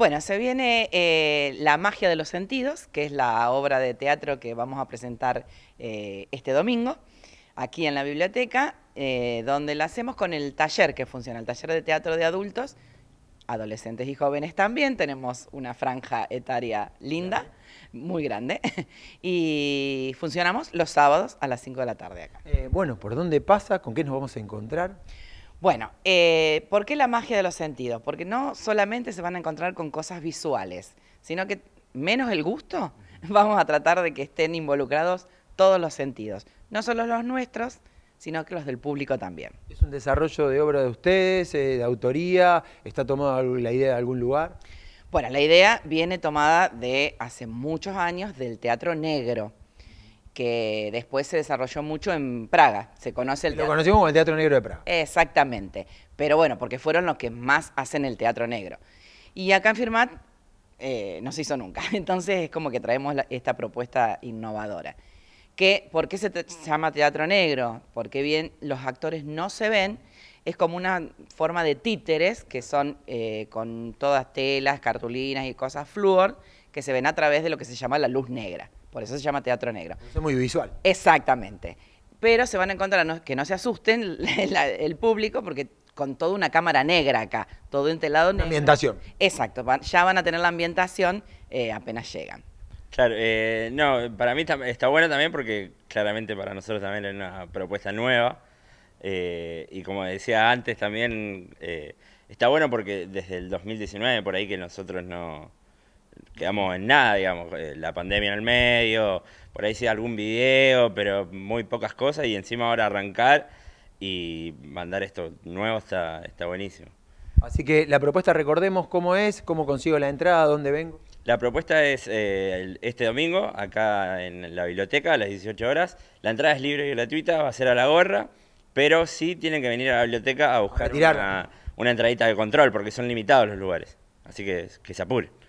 Bueno, se viene eh, La magia de los sentidos, que es la obra de teatro que vamos a presentar eh, este domingo, aquí en la biblioteca, eh, donde la hacemos con el taller que funciona, el taller de teatro de adultos, adolescentes y jóvenes también, tenemos una franja etaria linda, muy grande, y funcionamos los sábados a las 5 de la tarde acá. bueno, ¿por dónde pasa? ¿Con qué nos vamos a encontrar? Bueno, eh, ¿por qué la magia de los sentidos? Porque no solamente se van a encontrar con cosas visuales, sino que menos el gusto, vamos a tratar de que estén involucrados todos los sentidos, no solo los nuestros, sino que los del público también. ¿Es un desarrollo de obra de ustedes, eh, de autoría? ¿Está tomada la idea de algún lugar? Bueno, la idea viene tomada de hace muchos años del teatro negro que después se desarrolló mucho en Praga. Se conoce el Lo conocimos como el Teatro Negro de Praga. Exactamente. Pero bueno, porque fueron los que más hacen el Teatro Negro. Y acá en Firmat eh, no se hizo nunca. Entonces es como que traemos esta propuesta innovadora. Que, ¿Por qué se, llama teatro negro? Porque bien los actores no se ven, es como una forma de títeres que son eh, con todas telas, cartulinas y cosas flúor que se ven a través de lo que se llama la luz negra. Por eso se llama teatro negro. es muy visual. Exactamente. Pero se van a encontrar, que no se asusten el público, porque con toda una cámara negra acá, todo entelado ambientación. Exacto, ya van a tener la ambientación eh, apenas llegan. Claro, eh, no, para mí está, bueno también porque claramente para nosotros también es una propuesta nueva. Eh, y como decía antes también, está bueno porque desde el 2019 por ahí que nosotros no quedamos en nada, digamos, eh, la pandemia en el medio, por ahí sí algún video, pero muy pocas cosas y encima ahora arrancar y mandar esto nuevo está, buenísimo. Así que la propuesta, recordemos cómo es, cómo consigo la entrada, dónde vengo. La propuesta es eh, este domingo, acá en la biblioteca, a las 18 horas. La entrada es libre y gratuita, va a ser a la gorra, pero sí tienen que venir a la biblioteca a buscar una, una entradita de control, porque son limitados los lugares. Así que que se apure.